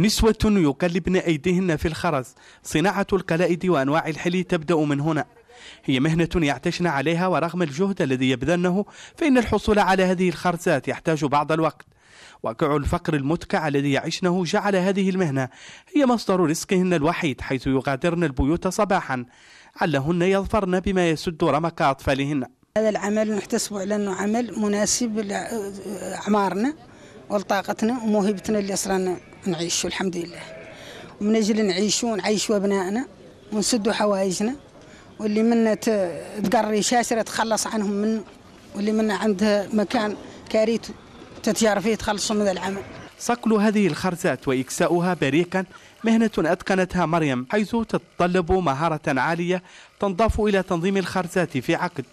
نسوة يقلبن أيديهن في الخرز صناعة القلائد وأنواع الحلي تبدأ من هنا هي مهنة يعتشن عليها ورغم الجهد الذي يبذلنه فإن الحصول على هذه الخرزات يحتاج بعض الوقت واقع الفقر المتكع الذي يعيشنه جعل هذه المهنة هي مصدر رزقهن الوحيد حيث يغادرن البيوت صباحا علهن يظفرن بما يسد رمق أطفالهن هذا العمل نحتسب على أنه عمل مناسب لأعمارنا ولطاقتنا وموهبتنا اللي أصلا نعيشوا الحمد لله ومن أجل نعيشوا ونعيشوا أبنائنا ونسدوا حوائجنا واللي منا تقري شاشرة تخلص عنهم من واللي منا عندها مكان كاريت تتجار فيه تخلصوا من العمل صقل هذه الخرزات وإكساؤها بريقا مهنة أتقنتها مريم حيث تتطلب مهارة عالية تنضاف إلى تنظيم الخرزات في عقد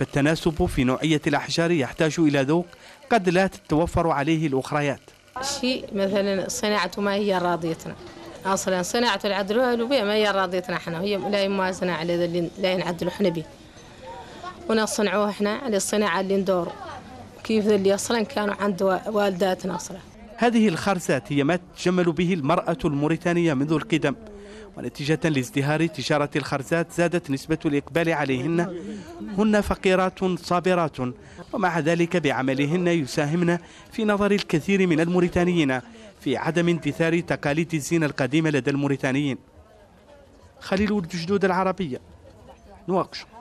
فالتناسب في نوعية الأحجار يحتاج إلى ذوق قد لا تتوفر عليه الأخريات شيء مثلا صناعة ما هي راضيتنا أصلا صناعة العدل بها ما هي راضيتنا احنا هي لا يموازنة على ذا اللي لا ينعدل احنا به ونصنعوه احنا على الصناعة اللي ندور كيف ذا اللي أصلا كانوا عند والداتنا أصلا هذه الخرزات هي ما تتجمل به المرأة الموريتانية منذ القدم ونتيجة لازدهار تجارة الخرزات زادت نسبة الإقبال عليهن هن فقيرات صابرات ومع ذلك بعملهن يساهمن في نظر الكثير من الموريتانيين في عدم اندثار تقاليد الزينة القديمة لدى الموريتانيين خليل ولد العربية نواقشه